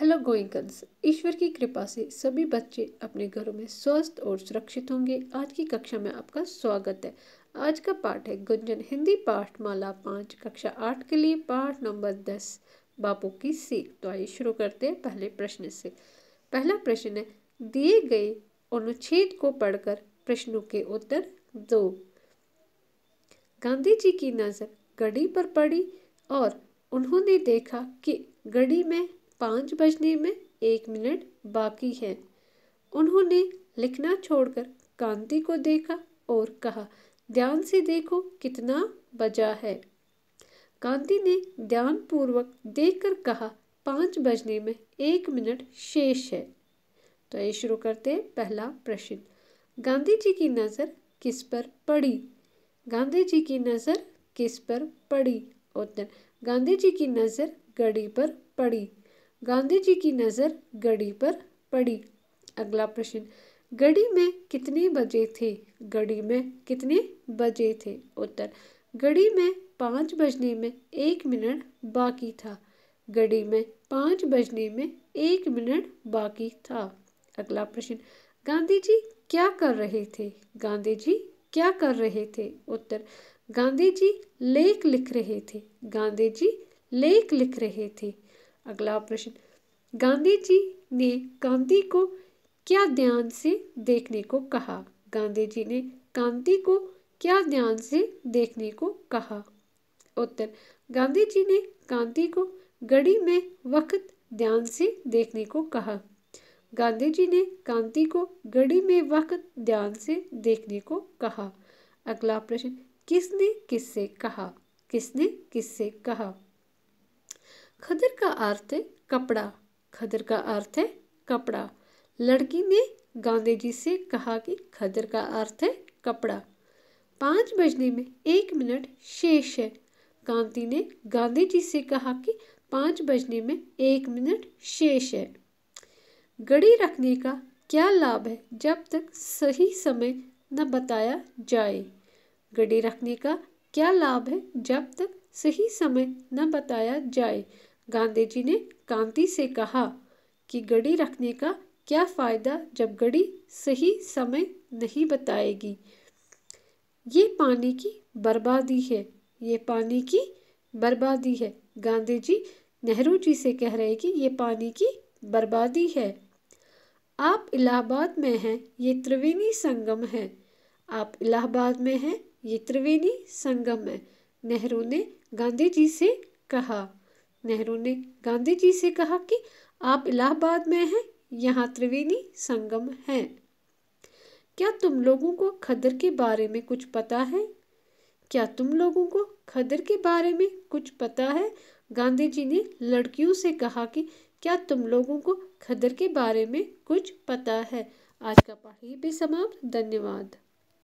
hello गोइंगन्स ईश्वर की कृपा से सभी बच्चे अपने घरों में स्वस्थ और सुरक्षित होंगे आज की कक्षा में आपका स्वागत है आज का पाठ है गुंजन हिंदी पाठ माला पाँच कक्षा आठ के लिए पाठ नंबर दस बापू की सीख तो आइए शुरू करते हैं पहले प्रश्न से पहला प्रश्न है दिए गए अनुच्छेद को पढ़कर प्रश्नों के उत्तर दो गांधी जी की नज़र गढ़ी पर पड़ी और उन्होंने देखा कि गढ़ी में पाँच बजने में एक मिनट बाकी है उन्होंने लिखना छोड़कर कांति को देखा और कहा ध्यान से देखो कितना बजा है कांति ने ध्यानपूर्वक देखकर कहा पाँच बजने में एक मिनट शेष है तो ये शुरू करते हैं पहला प्रश्न गांधी जी की नज़र किस पर पड़ी गांधी जी की नज़र किस पर पड़ी उत्तर गांधी जी की नज़र घड़ी पर पड़ी गांधी जी की नज़र घड़ी पर पड़ी अगला प्रश्न घड़ी में कितने बजे थे घड़ी में कितने बजे थे उत्तर घड़ी में पाँच बजने में एक मिनट बाकी था घड़ी में पाँच बजने में एक मिनट बाकी था अगला प्रश्न गांधी जी क्या कर रहे थे गांधी जी क्या कर रहे थे उत्तर गांधी जी लेख लिख रहे थे गांधी जी लेख लिख रहे थे अगला प्रश्न गांधी जी ने कांती को क्या ध्यान से देखने को कहा गांधी जी ने कांती को क्या ध्यान से देखने को कहा उत्तर गांधी जी ने कांति को घड़ी में वक्त ध्यान से देखने को कहा गांधी जी ने कांति को घड़ी में वक्त ध्यान से देखने को कहा अगला प्रश्न किसने किससे कहा किसने किससे कहा खदर का अर्थ है कपड़ा खदर का अर्थ है कपड़ा लड़की ने गांधी जी से कहा कि खदर का अर्थ है कपड़ा पाँच बजने में एक मिनट शेष है कांति ने गांधी जी से कहा कि पाँच बजने में एक मिनट शेष है घड़ी रखने का क्या लाभ है जब तक सही समय न बताया जाए घड़ी रखने का क्या लाभ है जब तक सही समय न बताया जाए गांधी जी ने कांति से कहा कि घड़ी रखने का क्या फ़ायदा जब घड़ी सही समय नहीं बताएगी ये पानी की बर्बादी है ये पानी की बर्बादी है गांधी जी नेहरू जी से कह रहे कि ये पानी की बर्बादी है आप इलाहाबाद में हैं ये त्रिवेणी संगम है आप इलाहाबाद में हैं ये त्रिवेणी संगम है नेहरू ने गांधी जी से कहा नेहरू ने गांधी जी से कहा कि आप इलाहाबाद में हैं यहाँ त्रिवेणी संगम है क्या तुम लोगों को खदर के बारे में कुछ पता है क्या तुम लोगों को खदर के बारे में कुछ पता है गांधी जी ने लड़कियों से कहा कि क्या तुम लोगों को खदर के बारे में कुछ पता है आज का पाठ भी समाप्त धन्यवाद